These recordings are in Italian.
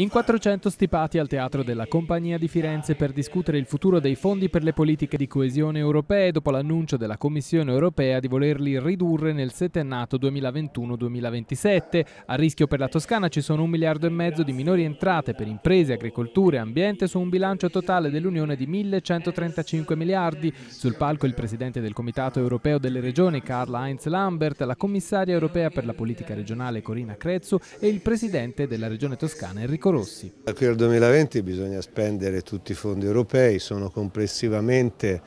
In 400 stipati al Teatro della Compagnia di Firenze per discutere il futuro dei fondi per le politiche di coesione europee dopo l'annuncio della Commissione europea di volerli ridurre nel settennato 2021-2027. A rischio per la Toscana ci sono un miliardo e mezzo di minori entrate per imprese, agricoltura e ambiente su un bilancio totale dell'Unione di 1135 miliardi. Sul palco il presidente del Comitato europeo delle regioni Karl Heinz Lambert, la commissaria europea per la politica regionale Corina Crezzu e il presidente della regione toscana Enrico Marco Rossi. Da qui al 2020 bisogna spendere tutti i fondi europei, sono complessivamente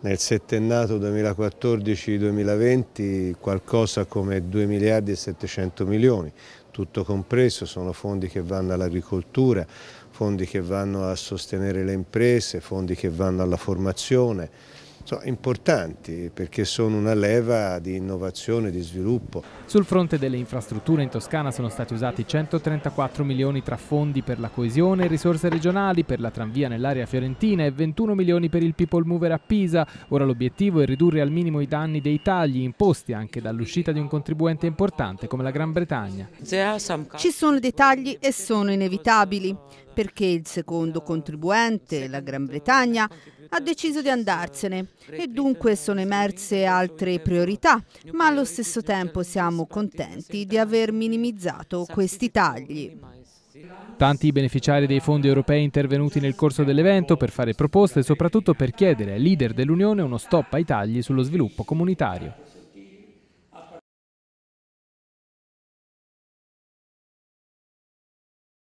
nel settennato 2014-2020 qualcosa come 2 miliardi e 700 milioni, tutto compreso, sono fondi che vanno all'agricoltura, fondi che vanno a sostenere le imprese, fondi che vanno alla formazione, so, importanti perché sono una leva di innovazione, e di sviluppo. Sul fronte delle infrastrutture in Toscana sono stati usati 134 milioni tra fondi per la coesione, e risorse regionali per la tranvia nell'area fiorentina e 21 milioni per il People Mover a Pisa. Ora l'obiettivo è ridurre al minimo i danni dei tagli imposti anche dall'uscita di un contribuente importante come la Gran Bretagna. Ci sono dei tagli e sono inevitabili perché il secondo contribuente, la Gran Bretagna, ha deciso di andarsene e dunque sono emerse altre priorità, ma allo stesso tempo siamo contenti di aver minimizzato questi tagli. Tanti beneficiari dei fondi europei intervenuti nel corso dell'evento per fare proposte e soprattutto per chiedere ai leader dell'Unione uno stop ai tagli sullo sviluppo comunitario.